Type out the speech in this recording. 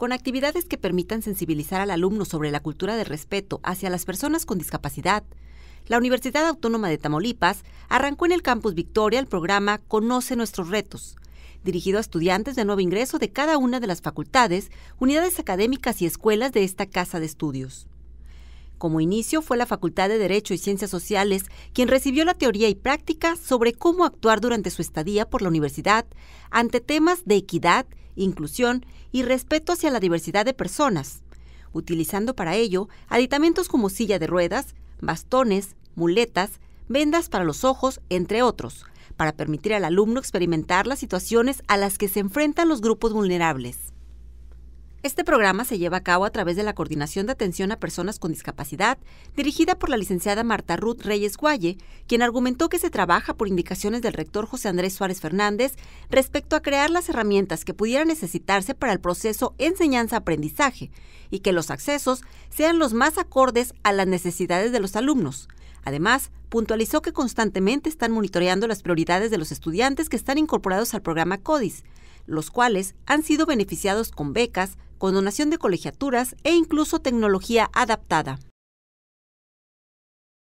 con actividades que permitan sensibilizar al alumno sobre la cultura del respeto hacia las personas con discapacidad. La Universidad Autónoma de Tamaulipas arrancó en el Campus Victoria el programa Conoce nuestros retos, dirigido a estudiantes de nuevo ingreso de cada una de las facultades, unidades académicas y escuelas de esta casa de estudios. Como inicio fue la Facultad de Derecho y Ciencias Sociales quien recibió la teoría y práctica sobre cómo actuar durante su estadía por la universidad ante temas de equidad inclusión y respeto hacia la diversidad de personas, utilizando para ello aditamentos como silla de ruedas, bastones, muletas, vendas para los ojos, entre otros, para permitir al alumno experimentar las situaciones a las que se enfrentan los grupos vulnerables. Este programa se lleva a cabo a través de la Coordinación de Atención a Personas con Discapacidad, dirigida por la licenciada Marta Ruth Reyes Gualle, quien argumentó que se trabaja por indicaciones del rector José Andrés Suárez Fernández respecto a crear las herramientas que pudieran necesitarse para el proceso enseñanza-aprendizaje y que los accesos sean los más acordes a las necesidades de los alumnos. Además, puntualizó que constantemente están monitoreando las prioridades de los estudiantes que están incorporados al programa CODIS, los cuales han sido beneficiados con becas, con donación de colegiaturas e incluso tecnología adaptada.